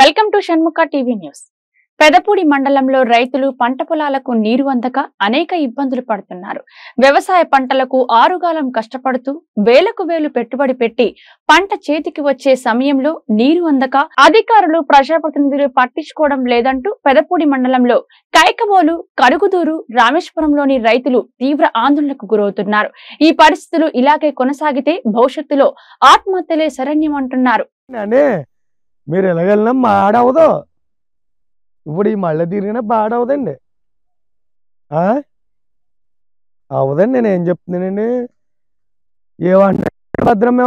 welcome to Shanmukha TV news Pedapudi మండలంలో రైతులు పంట పొలాలకు నీరు అందక అనేక ఇబ్బందులు పడుతున్నారు వ్యవసాయ పంటలకు ఆరుగాలం కష్టపడుతూ వేలకు వేలు పెట్టుబడి పెట్టి పంట చేతికి వచ్చే సమయంలో నీరు అందక అధికారులు ప్రజాప్రతినిధులు పట్టించుకోవడం లేదంటూ పెదపూడి మండలంలో కైకబోలు కరుగుదూరు రామేశ్వరంలోని రైతులు తీవ్ర ఆందోళనకు గురవుతున్నారు ఈ పరిస్థితులు ఇలాగే కొనసాగితే భవిష్యత్తులో ఆత్మహత్యలే శరణ్యం అంటున్నారు మీరు ఎలాగెళ్ళినా మాడవదు ఇప్పుడు ఈ మళ్ళీ తిరిగినా బాడవదండి అవదండి నేను ఏం చెప్తున్నానండి ఏమంటే భద్రం